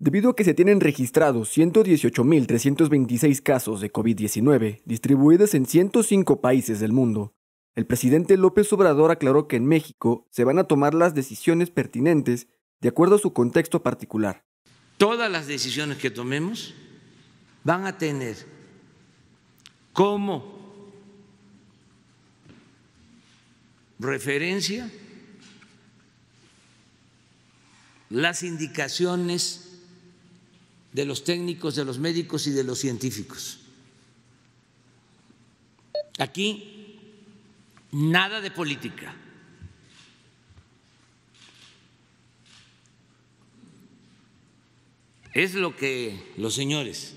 Debido a que se tienen registrados 118.326 casos de COVID-19 distribuidos en 105 países del mundo, el presidente López Obrador aclaró que en México se van a tomar las decisiones pertinentes de acuerdo a su contexto particular. Todas las decisiones que tomemos van a tener como referencia las indicaciones de los técnicos, de los médicos y de los científicos. Aquí nada de política. Es lo que los señores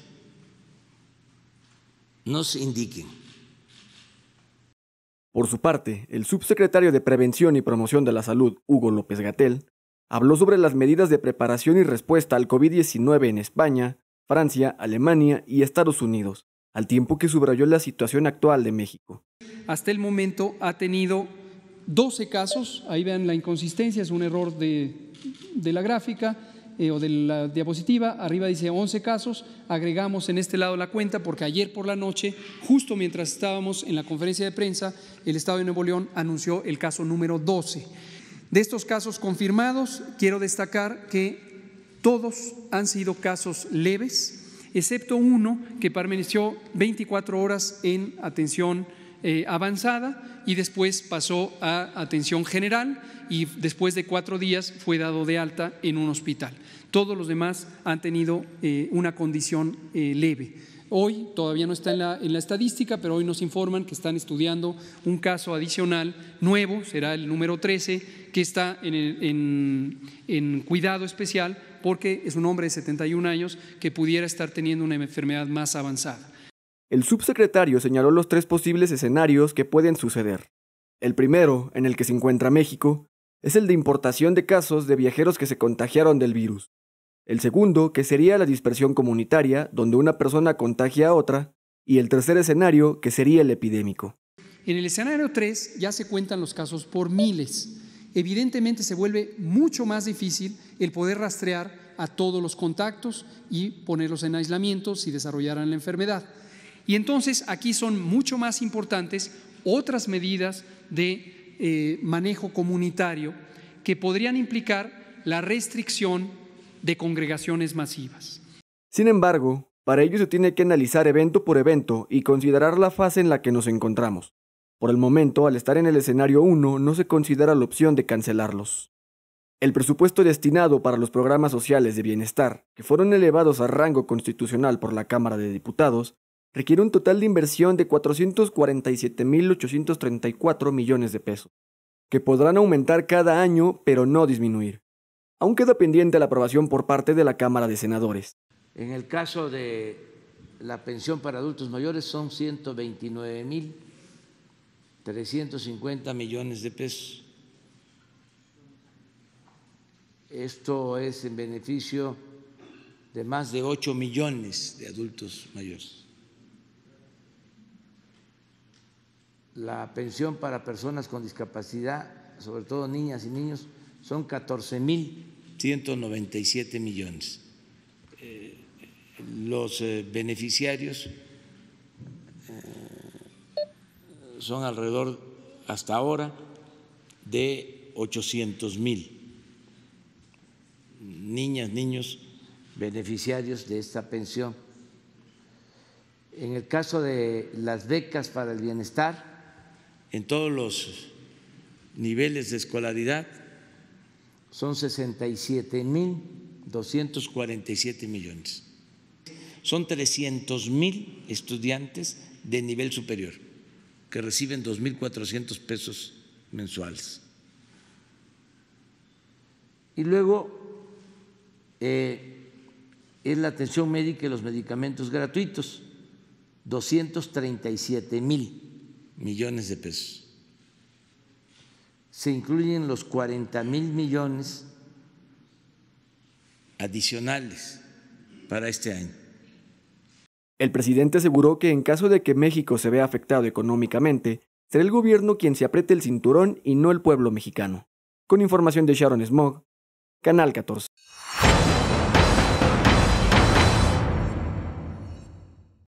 nos indiquen. Por su parte, el subsecretario de Prevención y Promoción de la Salud, Hugo López Gatel, habló sobre las medidas de preparación y respuesta al COVID-19 en España, Francia, Alemania y Estados Unidos, al tiempo que subrayó la situación actual de México. Hasta el momento ha tenido 12 casos, ahí vean la inconsistencia, es un error de, la gráfica eh, o de la diapositiva, arriba dice 11 casos, agregamos en este lado la cuenta porque ayer por la noche, justo mientras estábamos en la conferencia de prensa, el Estado de Nuevo León anunció el caso número 12. De estos casos confirmados, quiero destacar que todos han sido casos leves, excepto uno que permaneció 24 horas en atención eh, avanzada y después pasó a atención general y después de cuatro días fue dado de alta en un hospital. Todos los demás han tenido eh, una condición eh, leve. Hoy todavía no está en la, estadística, pero hoy nos informan que están estudiando un caso adicional nuevo, será el número 13, que está en cuidado especial porque es un hombre de 71 años que pudiera estar teniendo una enfermedad más avanzada. El subsecretario señaló los tres posibles escenarios que pueden suceder. El primero, en el que se encuentra México, es el de importación de casos de viajeros que se contagiaron del virus el segundo, que sería la dispersión comunitaria, donde una persona contagia a otra, y el tercer escenario, que sería el epidémico. En el escenario 3 ya se cuentan los casos por miles. Evidentemente se vuelve mucho más difícil el poder rastrear a todos los contactos y ponerlos en aislamiento si desarrollaran la enfermedad. Y entonces aquí son mucho más importantes otras medidas de eh, manejo comunitario que podrían implicar la restricción de congregaciones masivas. Sin embargo, para ello se tiene que analizar evento por evento y considerar la fase en la que nos encontramos. Por el momento, al estar en el escenario 1, no se considera la opción de cancelarlos. El presupuesto destinado para los programas sociales de bienestar, que fueron elevados a rango constitucional por la Cámara de Diputados, requiere un total de inversión de 447.834 millones de pesos, que podrán aumentar cada año pero no disminuir. Aún queda pendiente la aprobación por parte de la Cámara de Senadores. En el caso de la pensión para adultos mayores son 129.350 millones de pesos. Esto es en beneficio de más de 8 millones de adultos mayores. La pensión para personas con discapacidad, sobre todo niñas y niños, son 14 mil 197 millones. Eh, los eh, beneficiarios eh, son alrededor hasta ahora de 800 mil niñas, niños beneficiarios de esta pensión. En el caso de las becas para el bienestar, en todos los niveles de escolaridad, son 67 mil 247 millones. Son 300 mil estudiantes de nivel superior que reciben 2.400 pesos mensuales. Y luego eh, es la atención médica y los medicamentos gratuitos, 237 mil millones de pesos se incluyen los 40 mil millones adicionales para este año. El presidente aseguró que en caso de que México se vea afectado económicamente, será el gobierno quien se apriete el cinturón y no el pueblo mexicano. Con información de Sharon Smog, Canal 14.